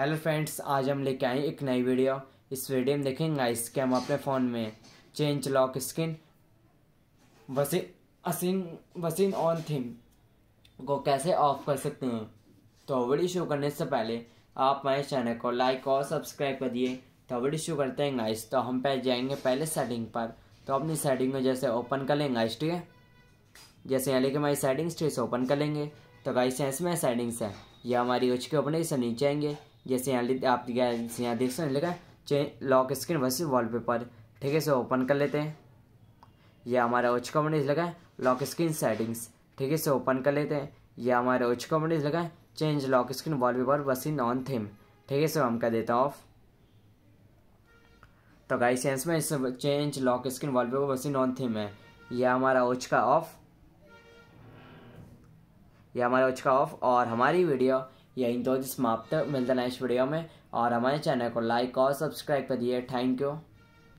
hello friends आज हम लेके आए एक नई वीडियो इस वीडियो में देखेंगे इसके हम अपने फ़ोन में चेंज लॉक स्किन वसी असिन वसीन ऑन थीम को कैसे ऑफ कर सकते हैं तो वीडियो शुरू करने से पहले आप हमारे चैनल को लाइक और सब्सक्राइब कर दिए तो वीडियो शुरू करते हैं गाइस तो हम पे जाएंगे पहले सेटिंग पर तो अपनी सेटिंग में जैसे ओपन कर लेंगे गाइस ठीक है जैसे यहाँ लेके हमारी सेटिंग्स ठीक से ओपन कर लेंगे तो गाइस यहाँ इसमें सेटिंग्स है यह हमारी उच्च के ओपन नीचे आएंगे जैसे यहाँ आप यहाँ देख सकते लिखा है लॉक स्क्रीन वर्सेज वॉलपेपर ठीक है इसे ओपन कर लेते हैं यह हमारा उच्च कमेंट लगा है लॉक स्क्रीन सेटिंग्स ठीक है इसे ओपन कर लेते हैं यह हमारा उच्च कमेंट लगा है change lock screen wallpaper in on theme ठीक है सो हम कर देता हूँ ऑफ तो गाई सेंस में इस change lock screen wallpaper in on theme है यह हमारा उच्च का ऑफ यह हमारा उच्च का ऑफ और हमारी वीडियो यहीं तक तो समाप्त मिलते नेक्स्ट वीडियो में और हमारे चैनल को लाइक और सब्सक्राइब करिए थैंक यू